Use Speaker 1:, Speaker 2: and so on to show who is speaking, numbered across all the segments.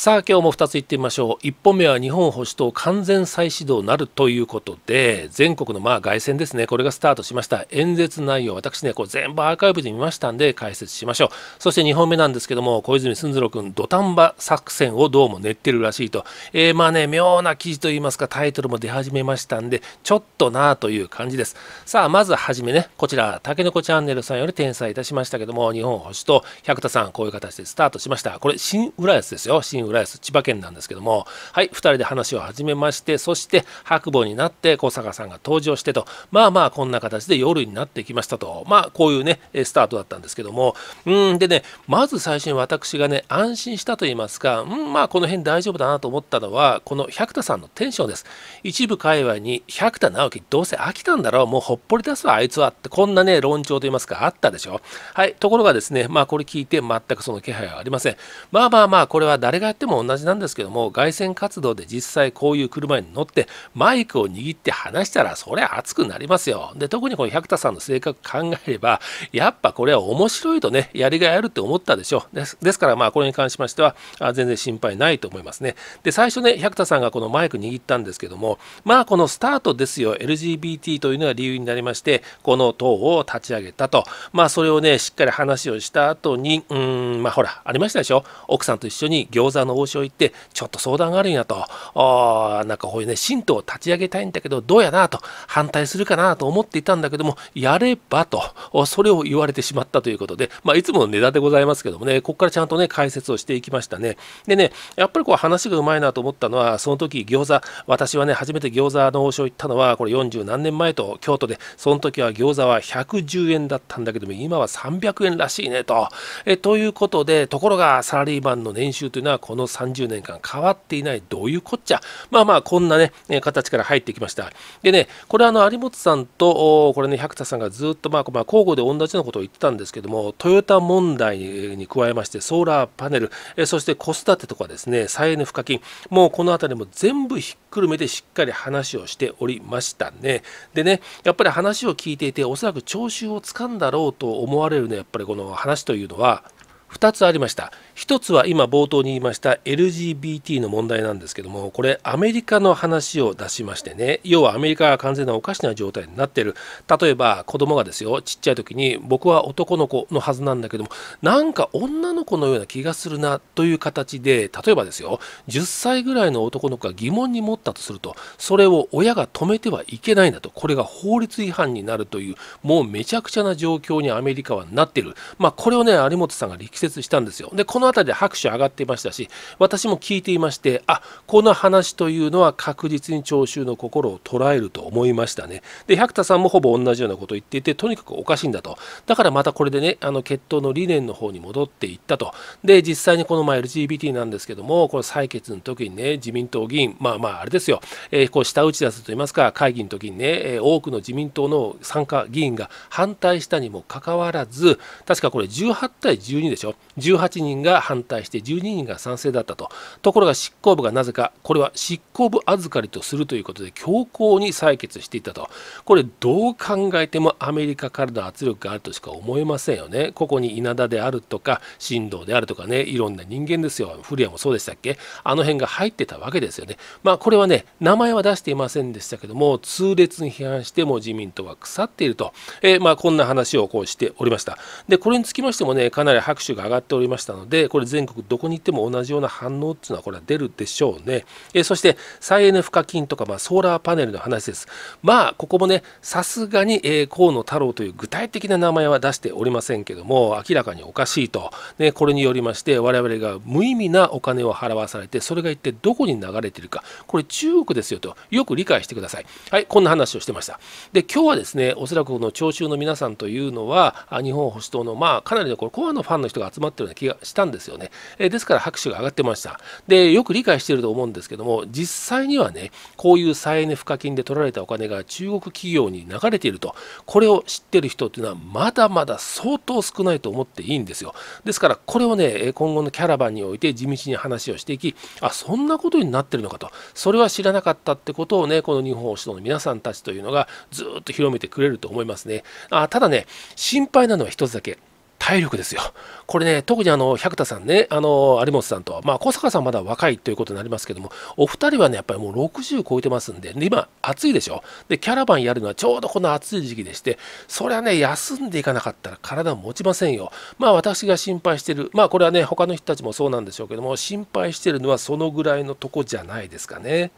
Speaker 1: さあ今日も2ついってみましょう1本目は日本保守党完全再始動なるということで全国のまあ外ですねこれがスタートしました演説内容私ねこう全部アーカイブで見ましたんで解説しましょうそして2本目なんですけども小泉進次郎君土壇場作戦をどうも練ってるらしいと、えー、まあね妙な記事といいますかタイトルも出始めましたんでちょっとなあという感じですさあまずはじめねこちらたけのこチャンネルさんより転載いたしましたけども日本保守党百田さんこういう形でスタートしましたこれ新浦安ですよ新浦安千葉県なんですけどもはい2人で話を始めましてそして白棒になって小坂さんが登場してとまあまあこんな形で夜になってきましたとまあこういうねスタートだったんですけどもうんでねまず最初に私がね安心したと言いますかうんまあこの辺大丈夫だなと思ったのはこの百田さんのテンションです一部界隈に百田直樹どうせ飽きたんだろうもうほっぽり出すわあいつはってこんなね論調と言いますかあったでしょはいところがですねまあこれ聞いて全くその気配はありませんまあまあまあこれは誰がやっても同じなんですけども凱旋活動で実際こういう車に乗ってマイクを握って話したらそりゃ熱くなりますよで特にこの百田さんの性格考えればやっぱこれは面白いとねやりがいあるって思ったでしょうですですからまあこれに関しましては全然心配ないと思いますねで最初ね百田さんがこのマイク握ったんですけどもまあこのスタートですよ LGBT というのが理由になりましてこの党を立ち上げたとまあそれをねしっかり話をした後にうーんまあほらありましたでしょ奥さんと一緒に餃子あの王将行ってちょっと相談があるんやとあなんかこういうね神道を立ち上げたいんだけどどうやなと反対するかなと思っていたんだけどもやればとそれを言われてしまったということで、まあ、いつもの値段でございますけどもねここからちゃんとね解説をしていきましたねでねやっぱりこう話がうまいなと思ったのはその時餃子私はね初めて餃子の王将行ったのはこれ40何年前と京都でその時は餃子は110円だったんだけども今は300円らしいねとえということでところがサラリーマンの年収というのはこの30年間変わっていないどういうこっちゃまあまあこんなね形から入ってきましたでねこれあの有本さんとこれね百田さんがずっとまあ交互で同じようなことを言ってたんですけどもトヨタ問題に加えましてソーラーパネルそして子育てとかですね再エネ賦課金もうこの辺りも全部ひっくるめてしっかり話をしておりましたねでねやっぱり話を聞いていておそらく聴衆をつかんだろうと思われるねやっぱりこの話というのは2つありました一つは今冒頭に言いました LGBT の問題なんですけどもこれアメリカの話を出しましてね要はアメリカが完全なおかしな状態になってる例えば子供がですよちっちゃい時に僕は男の子のはずなんだけどもなんか女の子のような気がするなという形で例えばですよ10歳ぐらいの男の子が疑問に持ったとするとそれを親が止めてはいけないんだとこれが法律違反になるというもうめちゃくちゃな状況にアメリカはなってるまあこれをね有本さんが力説したんですよでこの辺りで拍手上がっていましたし私も聞いていましてあこの話というのは確実に聴衆の心を捉えると思いましたねで百田さんもほぼ同じようなことを言っていてとにかくおかしいんだとだからまたこれでねあの決闘の理念の方に戻っていったとで実際にこの前 LGBT なんですけどもこの採決の時にね自民党議員まあまああれですよ、えー、こう下打ち出すといいますか会議の時にね、え多くの自民党の参加議員が反対したにもかかわらず確かこれ18対12でしょ18人がが反対して12人が賛成だったとところが執行部がなぜかこれは執行部預かりとするということで強硬に採決していたとこれどう考えてもアメリカからの圧力があるとしか思えませんよねここに稲田であるとか新藤であるとかねいろんな人間ですよ古谷もそうでしたっけあの辺が入ってたわけですよねまあこれはね名前は出していませんでしたけども痛烈に批判しても自民党は腐っていると、えー、まあこんな話をこうしておりましたでこれにつきましてもねかなり拍手が上がっておりましたのでで、これ全国どこに行っても同じような反応っていうのは、これは出るでしょうね。えそして、再エネ賦課金とか、まあ、ソーラーパネルの話です。まあ、ここもね、さすがに、え河野太郎という具体的な名前は出しておりませんけども、明らかにおかしいと。ね、これによりまして、我々が無意味なお金を払わされて、それが一体どこに流れているか、これ中国ですよと、よく理解してください。はい、こんな話をしてました。で、今日はですね、おそらくこの聴衆の皆さんというのは、日本保守党の、まあ、かなりのこれコアのファンの人が集まってるような気がしたんですんですよね。えですから拍手が上がってました。で、よく理解していると思うんですけども、実際にはね、こういう再エネ賦課金で取られたお金が中国企業に流れていると、これを知ってる人っていうのはまだまだ相当少ないと思っていいんですよ。ですから、これをね、今後のキャラバンにおいて地道に話をしていき、あ、そんなことになってるのかと、それは知らなかったってことをね、この日本保守党の皆さんたちというのがずっと広めてくれると思いますね。あただね、心配なのは一つだけ。体力ですよ。これね、特にあの、百田さんね、あの、有本さんと、まあ、小坂さんまだ若いということになりますけども、お二人はね、やっぱりもう60超えてますんで、で今、暑いでしょ。で、キャラバンやるのはちょうどこの暑い時期でして、それはね、休んでいかなかったら体持ちませんよ。まあ、私が心配してる、まあ、これはね、他の人たちもそうなんでしょうけども、心配してるのはそのぐらいのとこじゃないですかね。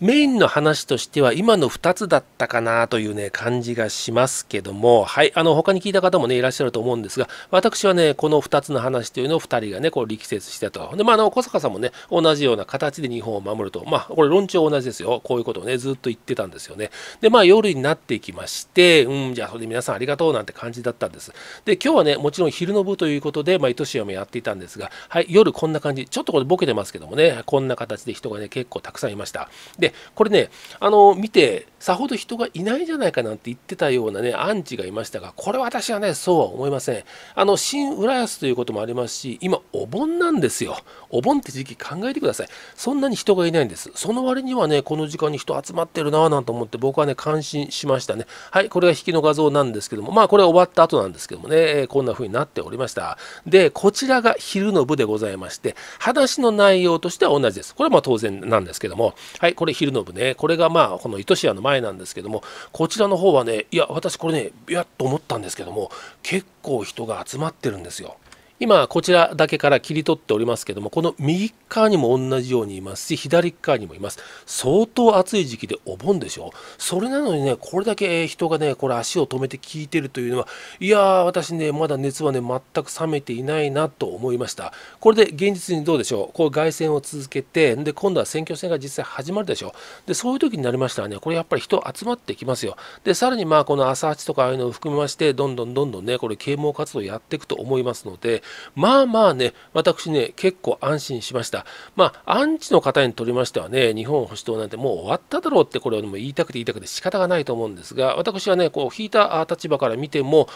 Speaker 1: メインの話としては今の2つだったかなというね感じがしますけどもはいあの他に聞いた方もねいらっしゃると思うんですが私はねこの2つの話というのを2人がねこう力説したとでまああの小坂さんもね同じような形で日本を守るとまあこれ論調同じですよこういうことをねずっと言ってたんですよねでまあ夜になっていきましてうんじゃあそれで皆さんありがとうなんて感じだったんですで今日はねもちろん昼の部ということでまあ糸島もやっていたんですがはい夜こんな感じちょっとこれボケてますけどもねこんな形で人がね結構たくさんいましたでで、これね、あの、見て、さほど人がいないんじゃないかなんて言ってたようなね、アンチがいましたが、これ私はね、そうは思いません。あの、新浦安ということもありますし、今、お盆なんですよ。お盆って時期考えてください。そんなに人がいないんです。その割にはね、この時間に人集まってるなぁなんて思って、僕はね、感心しましたね。はい、これが引きの画像なんですけども、まあ、これ終わった後なんですけどもね、こんな風になっておりました。で、こちらが昼の部でございまして、話の内容としては同じです。これはまあ当然なんですけども、はい、これ昼の部ね、これがまあ、この糸島の前なんですけどもこちらの方はねいや私これねいやと思ったんですけども結構人が集まってるんですよ。今こちらだけから切り取っておりますけどもこの右側にも同じようにいますし左側にもいます相当暑い時期でお盆でしょうそれなのにねこれだけ人がねこれ足を止めて聞いてるというのはいやー私ねまだ熱はね全く冷めていないなと思いましたこれで現実にどうでしょうこう外戦を続けてで今度は選挙戦が実際始まるでしょうでそういう時になりましたらねこれやっぱり人集まってきますよでさらにまあこの朝8とかああいうのを含めましてどんどんどんどんねこれ啓蒙活動やっていくと思いますのでまあまあね、私ね、結構安心しました。まあ、アンチの方にとりましてはね、日本保守党なんてもう終わっただろうって、これをも言いたくて言いたくて仕方がないと思うんですが、私はね、こう、引いた立場から見ても、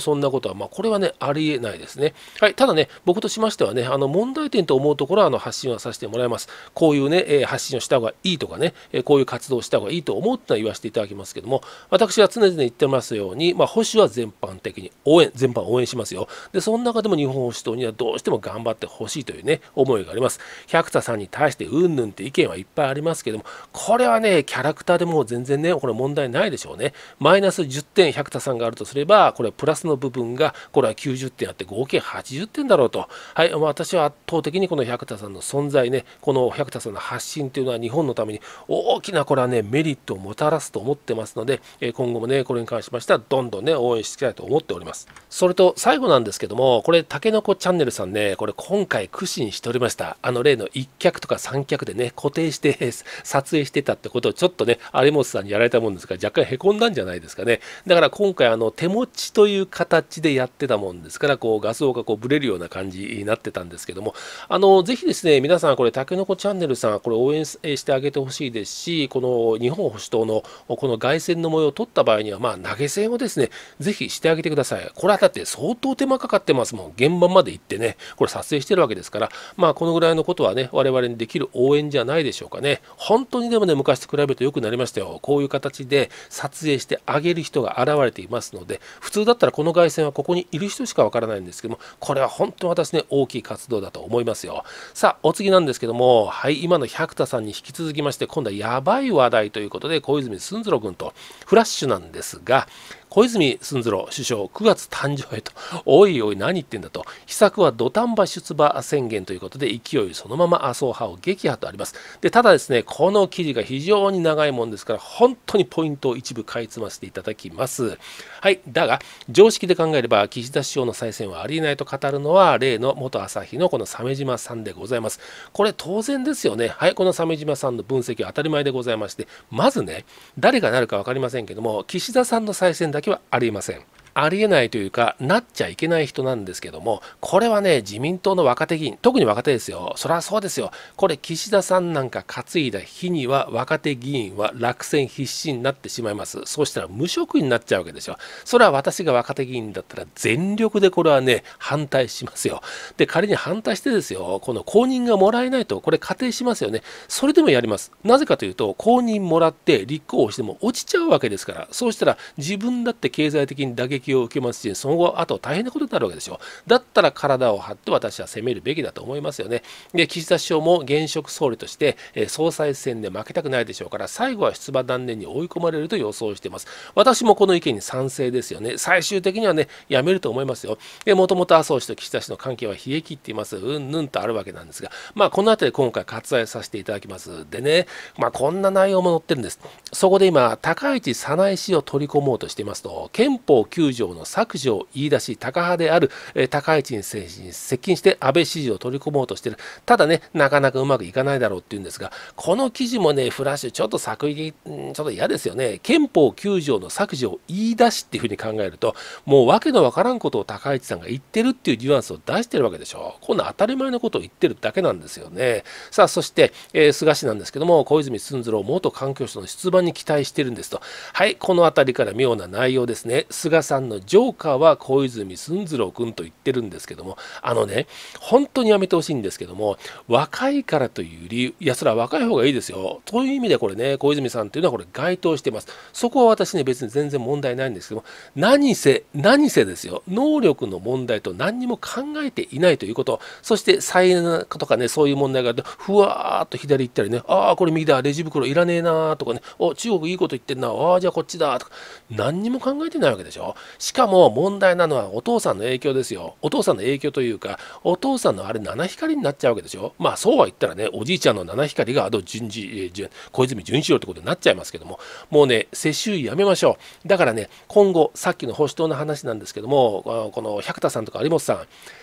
Speaker 1: そんなことは、まあ、これはね、ありえないですね。はい、ただね、僕としましてはね、あの、問題点と思うところは、あの、発信はさせてもらいます。こういうね、え発信をした方がいいとかね、えこういう活動をした方がいいと思っては言わせていただきますけども、私は常々言ってますように、まあ、保守は全般的に応援、全般応援しますよ。で、その中でも日本保守党にはどうしても頑張ってほしいというね、思いがあります。百田さんに対してうんぬんって意見はいっぱいありますけども、これはね、キャラクターでも全然ね、これ問題ないでしょうね。マイナス10点百田さんがあるとすれば、これはプラスの部分が、これは90点あって、合計80点だろうと。はい、私は圧倒的にこの百田さんの存在ね、この百田さんの発信というのは日本のために大きなこれはね、メリットをもたらすと思ってますので、今後もね、これに関しましてはどんどんね、応援していきたいと思います。思っておりますそれと最後なんですけどもこれたけのこチャンネルさんねこれ今回苦心しておりましたあの例の1脚とか3脚でね固定して 撮影してたってことをちょっとね有本さんにやられたもんですから若干へこんだんじゃないですかねだから今回あの手持ちという形でやってたもんですからこう画像がこうブレるような感じになってたんですけどもあのぜひですね皆さんこれたけのこチャンネルさんこれ応援してあげてほしいですしこの日本保守党のこの凱旋の模様を取った場合にはまあ投げ銭をですねぜひしてあげてください。これはだって相当手間かかってますもん。現場まで行ってね、これ撮影してるわけですから、まあこのぐらいのことはね、我々にできる応援じゃないでしょうかね。本当にでもね、昔と比べると良くなりましたよ。こういう形で撮影してあげる人が現れていますので、普通だったらこの外線はここにいる人しかわからないんですけども、これは本当に私ね、大きい活動だと思いますよ。さあ、お次なんですけども、はい、今の百田さんに引き続きまして、今度はやばい話題ということで、小泉進次郎君とフラッシュなんですが、小泉純次郎首相9月誕生へとおいおい何言ってんだと秘策は土壇場出馬宣言ということで勢いそのまま麻生派を撃破とありますでただですねこの記事が非常に長いもんですから本当にポイントを一部かいつませていただきますはいだが常識で考えれば岸田首相の再選はありえないと語るのは例の元朝日のこの鮫島さんでございますこれ当然ですよねはいこの鮫島さんの分析は当たり前でございましてまずね誰がなるか分かりませんけども岸田さんの再選だけだけはありえませんありえないというかなっちゃいけない人なんですけどもこれはね自民党の若手議員特に若手ですよそりゃそうですよこれ岸田さんなんか担いだ日には若手議員は落選必至になってしまいますそうしたら無職になっちゃうわけでしょそれは私が若手議員だったら全力でこれはね反対しますよで仮に反対してですよこの公認がもらえないとこれ仮定しますよねそれでもやりますなぜかというと公認もらって立候補しても落ちちゃうわけですからそうしたら自分だって経済的に打撃撃を受けますしその後あと大変なことになるわけですよだったら体を張って私は攻めるべきだと思いますよねで岸田首相も現職総理として、え総裁選で負けたくないでしょうから最後は出馬断念に追い込まれると予想しています私もこの意見に賛成ですよね最終的にはねやめると思いますよでもともと麻生氏と岸田氏の関係は冷え切っていますうんぬんとあるわけなんですがまあこの辺り今回割愛させていただきますでねまあこんな内容も載ってるんですそこで今高市早苗氏を取り込もうとしていますと憲法9条の削除を言い出し、高派である高市に接近して安倍支持を取り込もうとしている。ただね、なかなかうまくいかないだろうっていうんですが、この記事もね、フラッシュ、ちょっと作為、ちょっと嫌ですよね。憲法9条の削除を言い出しっていうふうに考えると、もう訳のわからんことを高市さんが言ってるっていうニュアンスを出してるわけでしょ。こんな当たり前のことを言ってるだけなんですよね。さあ、そして、えー、菅氏なんですけども、小泉進次郎元環境省の出馬に期待してるんですと。はい、この辺りから妙な内容ですね。菅さんんのジョーカーは小泉進次郎君と言ってるんですけども、あのね、本当にやめてほしいんですけども、若いからという理由、いや、それは若い方がいいですよ。という意味でこれね、小泉さんというのはこれ該当してます。そこは私ね、別に全然問題ないんですけども、何せ、何せですよ、能力の問題と何にも考えていないということ、そして再エネとかね、そういう問題があると、ふわーっと左行ったりね、ああ、これ右だ、レジ袋いらねえなーとかね、お、中国いいこと言ってんな、ああ、じゃあこっちだ、とか、何にも考えてないわけでしょ。しかも問題なのはお父さんの影響ですよお父さんの影響というかお父さんのあれ七光になっちゃうわけでしょまあそうは言ったらねおじいちゃんの七光があ順次小泉純一郎ってことになっちゃいますけどももうね世襲やめましょうだからね今後さっきの保守党の話なんですけどもこの百田さんとか有本さん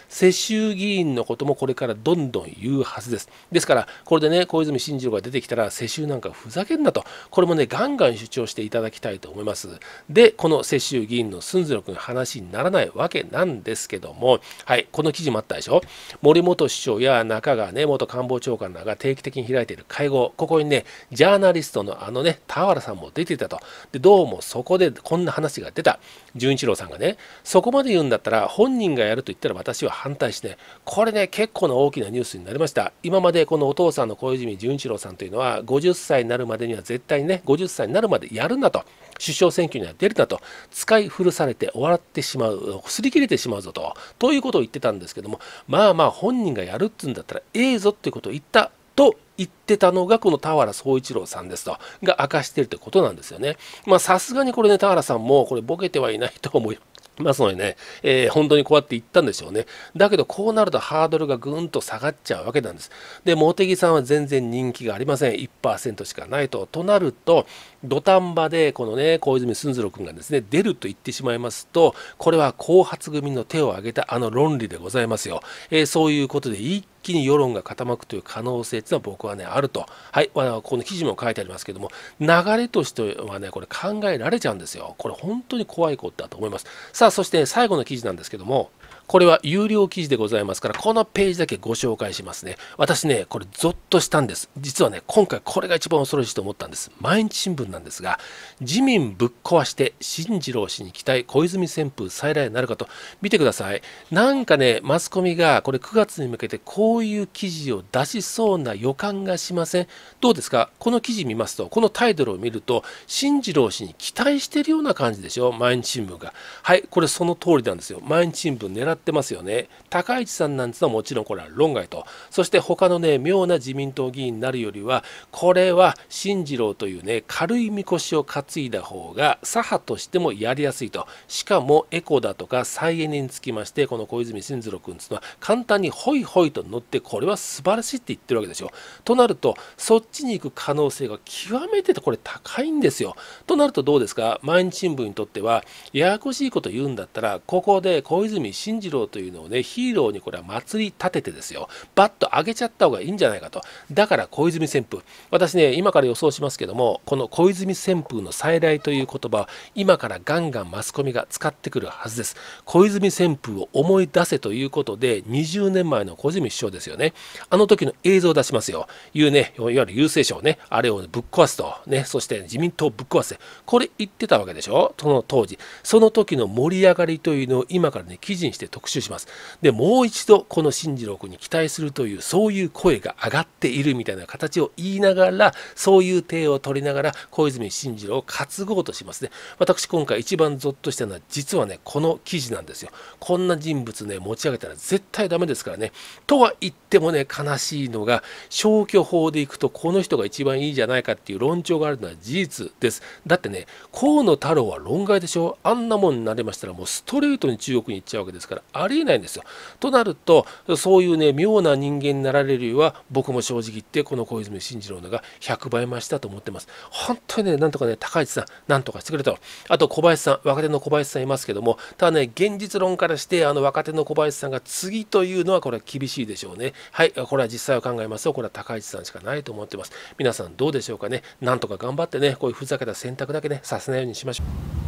Speaker 1: 世襲議員のこともこれからどんどん言うはずです。ですから、これでね、小泉進次郎が出てきたら、世襲なんかふざけんなと、これもね、ガンガン主張していただきたいと思います。で、この世襲議員のすんずろく話にならないわけなんですけども、はい、この記事もあったでしょ。森元首相や中川ね、元官房長官らが定期的に開いている会合、ここにね、ジャーナリストのあのね、田原さんも出てたと。で、どうもそこでこんな話が出た。純一郎さんがね、そこまで言うんだったら、本人がやると言ったら私は反対して、これね、結構な大きなニュースになりました。今までこのお父さんの小泉純一郎さんというのは、50歳になるまでには絶対にね、50歳になるまでやるんだと、首相選挙には出るなと、使い古されて終わってしまう、擦り切れてしまうぞと、ということを言ってたんですけども、まあまあ、本人がやるって言うんだったら、ええぞっていうことを言ったと言ってたのがこの田原総一郎さんですとが明かしてるってことなんですよね。まあさすがにこれね田原さんもこれボケてはいないと思いますのでね、えー、本当にこうやって言ったんでしょうね。だけど、こうなるとハードルがぐんと下がっちゃうわけなんです。で、茂木さんは全然人気がありません。1%しかないと。となると、土壇場で、このね、小泉進次郎君がですね、出ると言ってしまいますと、これは後発組の手を挙げたあの論理でございますよ。えー、そういうことで、一気に世論が傾くという可能性というのは僕はねあるとはいこの記事も書いてありますけども流れとしてはねこれ考えられちゃうんですよこれ本当に怖いことだと思いますさあそして最後の記事なんですけどもこれは有料記事でございますからこのページだけご紹介しますね私ねこれゾッとしたんです実はね今回これが一番恐ろしいと思ったんです毎日新聞なんですが自民ぶっ壊して新次郎氏に期待小泉旋風再来になるかと見てくださいなんかねマスコミがこれ9月に向けてこういう記事を出しそうな予感がしませんどうですかこの記事見ますとこのタイトルを見ると新次郎氏に期待してるような感じでしょ毎日新聞がはいこれその通りなんですよ毎日新聞狙ってますよね高市さんなんてのはもちろんこれは論外とそして他のね妙な自民党議員になるよりはこれは新次郎というね軽いみこしを担いだ方が左派としてもやりやすいとしかもエコだとか再エネにつきましてこの小泉進次郎君っていうのは簡単にホイホイと乗ってこれは素晴らしいって言ってるわけでしょとなるとそっちに行く可能性が極めてこれ高いんですよとなるとどうですか毎日新聞にとってはややこしいこと言うんだったらここで小泉進次郎次郎というのをねヒーローにこれは祭り立ててですよバッと上げちゃった方がいいんじゃないかとだから小泉旋風私ね今から予想しますけどもこの小泉旋風の再来という言葉は今からガンガンマスコミが使ってくるはずです小泉旋風を思い出せということで20年前の小泉首相ですよねあの時の映像を出しますよいうねいわゆる郵政省ねあれをぶっ壊すとねそして自民党をぶっ壊せこれ言ってたわけでしょその当時その時の盛り上がりというのを今からね記事にして特集します。でもう一度この進次郎君に期待するというそういう声が上がっているみたいな形を言いながらそういう体を取りながら小泉進次郎を担ごうとしますね。私今回一番ゾッとしたのは実はねこの記事なんですよ。こんな人物ね持ち上げたら絶対ダメですからね。とは言ってもね悲しいのが消去法でいくとこの人が一番いいじゃないかっていう論調があるのは事実です。だってね河野太郎は論外でしょあんなもんになれましたらもうストレートに中国に行っちゃうわけですからありえないんですよ。となるとそういうね妙な人間になられるよりは僕も正直言ってこの小泉進次郎のが100倍増しだと思ってます。本当にねなんとかね高市さんなんとかしてくれとあと小林さん若手の小林さんいますけどもただね現実論からしてあの若手の小林さんが次というのはこれは厳しいでしょうね。はいこれは実際を考えますとこれは高市さんしかないと思ってます。皆さんどうでしょうかね。なんとか頑張ってねこういうふざけた選択だけねさせないようにしましょう。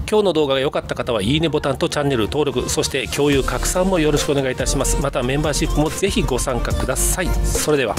Speaker 1: 今日の動画が良かった方はいいねボタンとチャンネル登録そして共有拡散さんもよろしくお願いいたしますまたメンバーシップもぜひご参加くださいそれでは